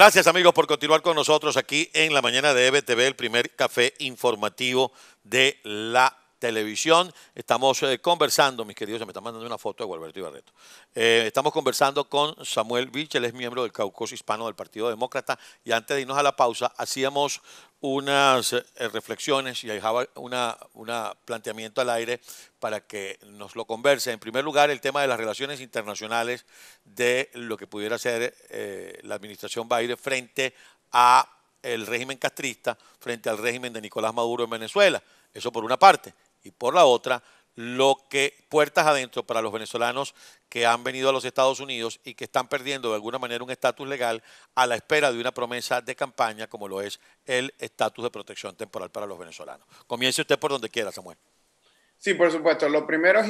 Gracias amigos por continuar con nosotros aquí en la mañana de EBTV, el primer café informativo de la televisión. Estamos eh, conversando, mis queridos, se me está mandando una foto de Gualberto Ibarreto. Eh, estamos conversando con Samuel Vich, es miembro del Caucus Hispano del Partido Demócrata. Y antes de irnos a la pausa, hacíamos unas eh, reflexiones y dejaba una, una, planteamiento al aire para que nos lo converse. En primer lugar, el tema de las relaciones internacionales de lo que pudiera ser la administración Biden frente a el régimen castrista, frente al régimen de Nicolás Maduro en Venezuela. Eso por una parte y por la otra, lo que puertas adentro para los venezolanos que han venido a los Estados Unidos y que están perdiendo de alguna manera un estatus legal a la espera de una promesa de campaña como lo es el estatus de protección temporal para los venezolanos. Comience usted por donde quiera, Samuel. Sí, por supuesto. Lo primero es,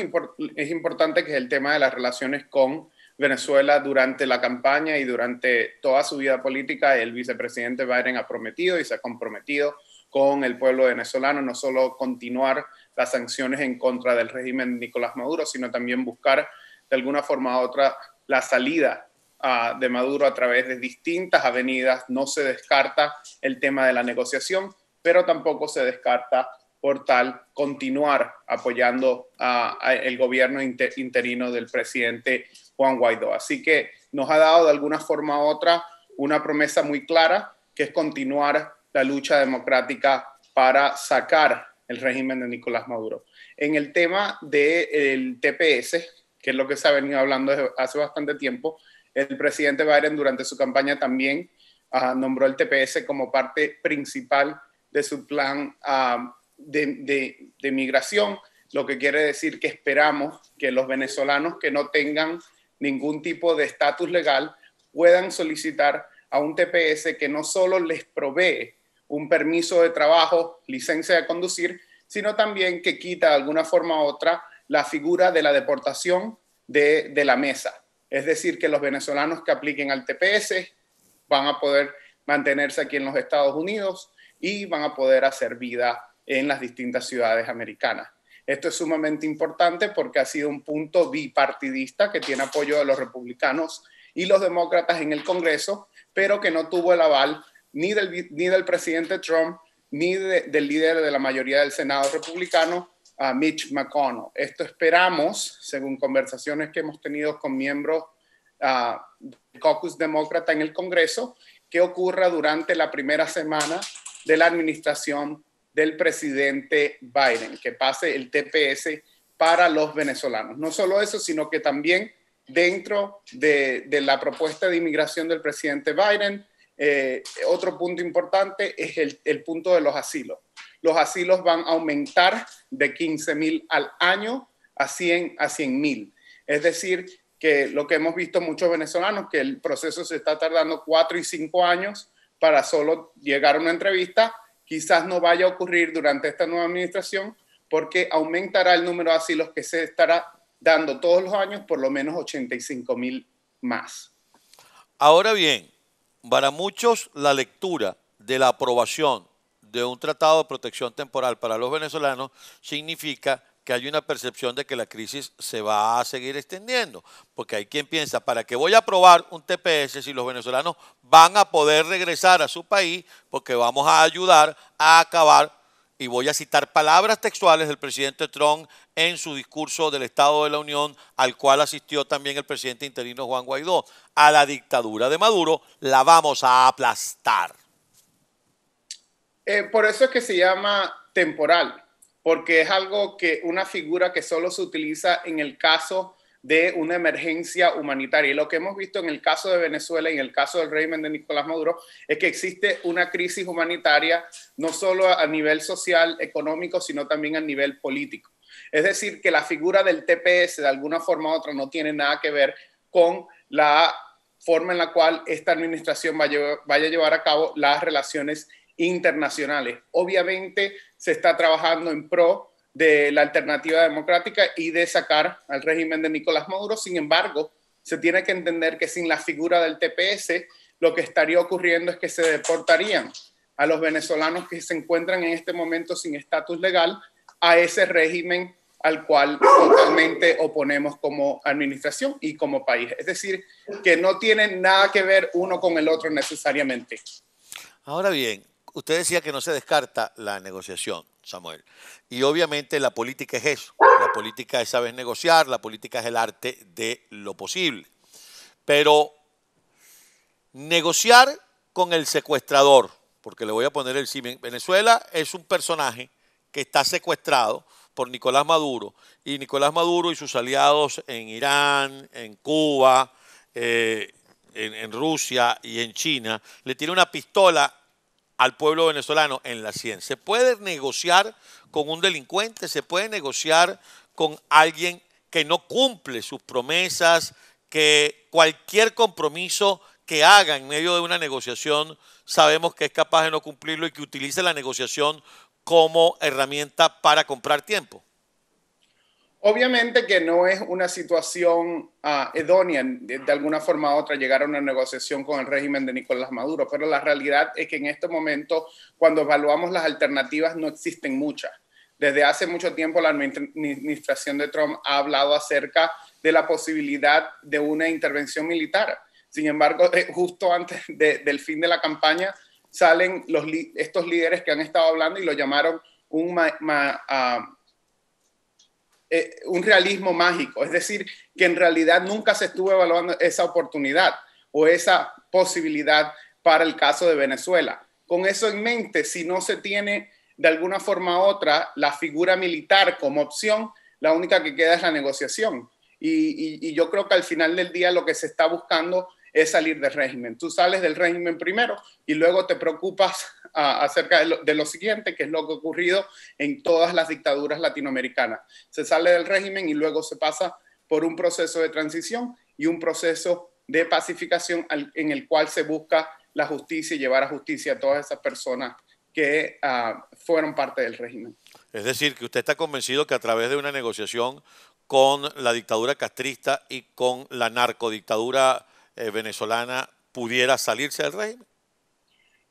importante que es el tema de las relaciones con Venezuela durante la campaña y durante toda su vida política. El vicepresidente Biden ha prometido y se ha comprometido con el pueblo venezolano, no solo continuar las sanciones en contra del régimen de Nicolás Maduro, sino también buscar de alguna forma u otra la salida ah, de Maduro a través de distintas avenidas. No se descarta el tema de la negociación, pero tampoco se descarta por tal continuar apoyando al gobierno interino del presidente Juan Guaidó. Así que nos ha dado de alguna forma u otra una promesa muy clara, que es continuar la lucha democrática para sacar el régimen de Nicolás Maduro. En el tema del TPS, que es lo que se ha venido hablando hace bastante tiempo, el presidente Biden durante su campaña también ah, nombró el TPS como parte principal de su plan ah, de migración, lo que quiere decir que esperamos que los venezolanos que no tengan ningún tipo de estatus legal puedan solicitar a un TPS que no solo les provee un permiso de trabajo, licencia de conducir, sino también que quita de alguna forma u otra la figura de la deportación de, de la mesa. Es decir, que los venezolanos que apliquen al TPS van a poder mantenerse aquí en los Estados Unidos y van a poder hacer vida en las distintas ciudades americanas. Esto es sumamente importante porque ha sido un punto bipartidista que tiene apoyo de los republicanos y los demócratas en el Congreso, pero que no tuvo el aval ni del, presidente Trump, ni del líder de la mayoría del Senado republicano, Mitch McConnell. Esto esperamos, según conversaciones que hemos tenido con miembros ah, del caucus demócrata en el Congreso, que ocurra durante la primera semana de la administración del presidente Biden, que pase el TPS para los venezolanos. No solo eso, sino que también dentro de la propuesta de inmigración del presidente Biden, eh, otro punto importante es el, punto de los asilos. Los asilos van a aumentar de 15.000 mil al año a 100 a 100 mil. Es decir, que lo que hemos visto muchos venezolanos, que el proceso se está tardando 4 y 5 años para solo llegar a una entrevista, quizás no vaya a ocurrir durante esta nueva administración porque aumentará el número de asilos que se estará dando todos los años, por lo menos 85 mil más. Ahora bien, para muchos, la lectura de la aprobación de un tratado de protección temporal para los venezolanos significa que hay una percepción de que la crisis se va a seguir extendiendo, porque hay quien piensa, ¿para qué voy a aprobar un TPS si los venezolanos van a poder regresar a su país? Porque vamos a ayudar a acabar y voy a citar palabras textuales del presidente Trump en su discurso del Estado de la Unión, al cual asistió también el presidente interino Juan Guaidó. A la dictadura de Maduro la vamos a aplastar. Eh, por eso es que se llama temporal, porque es algo que una figura que solo se utiliza en el caso de una emergencia humanitaria. Y lo que hemos visto en el caso de Venezuela y en el caso del régimen de Nicolás Maduro es que existe una crisis humanitaria no solo a nivel social, económico, sino también a nivel político. Es decir, que la figura del TPS de alguna forma u otra no tiene nada que ver con la forma en la cual esta administración vaya, a llevar a cabo las relaciones internacionales. Obviamente se está trabajando en pro de la alternativa democrática y de sacar al régimen de Nicolás Maduro. Sin embargo, se tiene que entender que sin la figura del TPS, lo que estaría ocurriendo es que se deportarían a los venezolanos que se encuentran en este momento sin estatus legal a ese régimen al cual totalmente oponemos como administración y como país. Es decir, que no tienen nada que ver uno con el otro necesariamente. Ahora bien, usted decía que no se descarta la negociación, Samuel. Y obviamente la política es eso. La política es saber negociar, la política es el arte de lo posible. Pero negociar con el secuestrador, porque le voy a poner el cine. Venezuela es un personaje que está secuestrado por Nicolás Maduro y Nicolás Maduro y sus aliados en Irán, en Cuba, eh, en, en Rusia y en China, le tiene una pistola al pueblo venezolano en la ciencia. Se puede negociar con un delincuente, se puede negociar con alguien que no cumple sus promesas, que cualquier compromiso que haga en medio de una negociación sabemos que es capaz de no cumplirlo y que utilice la negociación como herramienta para comprar tiempo. Obviamente que no es una situación uh, de, alguna forma u otra llegar a una negociación con el régimen de Nicolás Maduro, pero la realidad es que en este momento, cuando evaluamos las alternativas, no existen muchas. Desde hace mucho tiempo la administración de Trump ha hablado acerca de la posibilidad de una intervención militar. Sin embargo, eh, justo antes del fin de la campaña, salen estos líderes que han estado hablando y lo llamaron un... Ah, eh, un realismo mágico, es decir, que en realidad nunca se estuvo evaluando esa oportunidad o esa posibilidad para el caso de Venezuela. Con eso en mente, si no se tiene de alguna forma u otra la figura militar como opción, la única que queda es la negociación. y yo creo que al final del día lo que se está buscando es salir del régimen. Tú sales del régimen primero y luego te preocupas acerca de lo, siguiente, que es lo que ha ocurrido en todas las dictaduras latinoamericanas. Se sale del régimen y luego se pasa por un proceso de transición y un proceso de pacificación en el cual se busca la justicia y llevar a justicia a todas esas personas que ah, fueron parte del régimen. Es decir, que usted está convencido que a través de una negociación con la dictadura castrista y con la narcodictadura eh, venezolana pudiera salirse del régimen?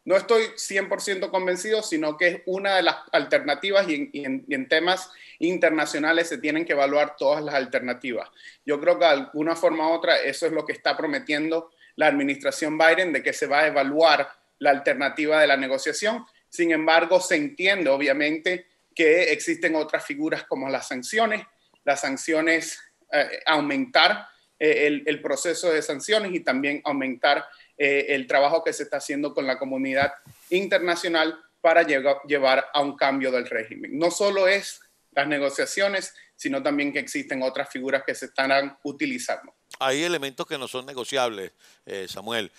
No estoy 100% convencido, sino que es una de las alternativas y en, temas internacionales se tienen que evaluar todas las alternativas. Yo creo que de alguna forma u otra eso es lo que está prometiendo la administración Biden, de que se va a evaluar la alternativa de la negociación. Sin embargo, se entiende obviamente que existen otras figuras como las sanciones, las sanciones eh, aumentar eh, el, proceso de sanciones y también aumentar eh, el trabajo que se está haciendo con la comunidad internacional para llevar a un cambio del régimen. No solo es las negociaciones, sino también que existen otras figuras que se están utilizando. Hay elementos que no son negociables, eh, Samuel.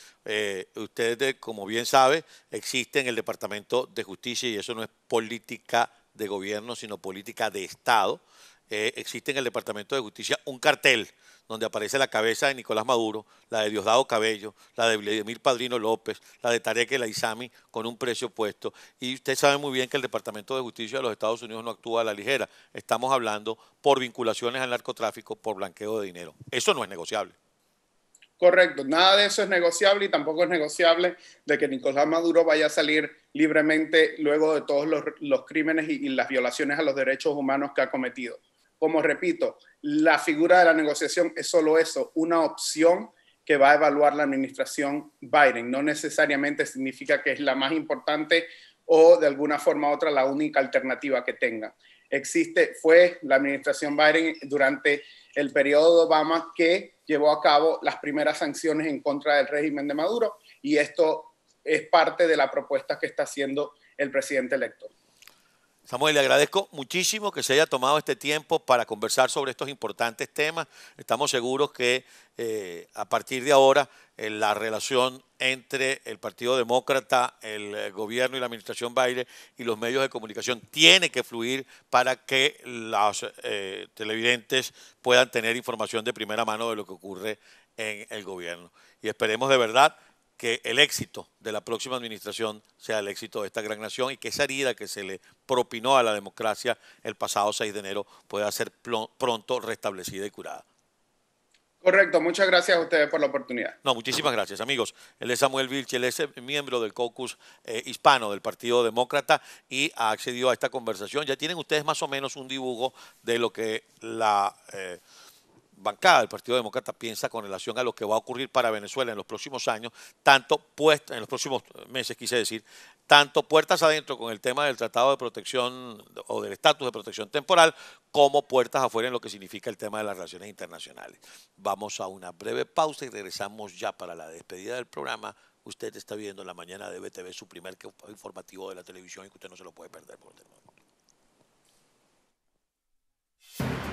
Ustedes, como bien sabe, existe en el Departamento de Justicia y eso no es política de gobierno, sino política de Estado. Eh, existe en el Departamento de Justicia un cartel donde aparece la cabeza de Nicolás Maduro, la de Diosdado Cabello, la de Vladimir Padrino López, la de Tarek El Aizami, con un precio puesto. Y usted sabe muy bien que el Departamento de Justicia de los Estados Unidos no actúa a la ligera. Estamos hablando por vinculaciones al narcotráfico, por blanqueo de dinero. Eso no es negociable. Correcto, nada de eso es negociable y tampoco es negociable de que Nicolás Maduro vaya a salir libremente luego de todos los, crímenes y las violaciones a los derechos humanos que ha cometido como repito, la figura de la negociación es solo eso, una opción que va a evaluar la administración Biden. No necesariamente significa que es la más importante o de alguna forma u otra la única alternativa que tenga. Existe, fue la administración Biden durante el periodo de Obama que llevó a cabo las primeras sanciones en contra del régimen de Maduro y esto es parte de la propuesta que está haciendo el presidente electo. Samuel, le agradezco muchísimo que se haya tomado este tiempo para conversar sobre estos importantes temas. Estamos seguros que eh, a partir de ahora la relación entre el Partido Demócrata, el eh, gobierno y la administración Biden y los medios de comunicación tiene que fluir para que los eh, televidentes puedan tener información de primera mano de lo que ocurre en el gobierno. Y esperemos de verdad que el éxito de la próxima administración sea el éxito de esta gran nación y que esa herida que se le propinó a la democracia el pasado 6 de enero pueda ser pronto restablecida y curada. Correcto, muchas gracias a ustedes por la oportunidad. No, muchísimas gracias, amigos. Él es Samuel Vilch, él es miembro del caucus eh, hispano del Partido Demócrata y ha accedido a esta conversación. Ya tienen ustedes más o menos un dibujo de lo que la... Eh, bancada del Partido Demócrata piensa con relación a lo que va a ocurrir para Venezuela en los próximos años, tanto puesta, en los próximos meses quise decir, tanto puertas adentro con el tema del Tratado de Protección o del Estatus de Protección Temporal, como puertas afuera en lo que significa el tema de las relaciones internacionales. Vamos a una breve pausa y regresamos ya para la despedida del programa. Usted está viendo en la mañana de BTV su primer informativo de la televisión y que usted no se lo puede perder por el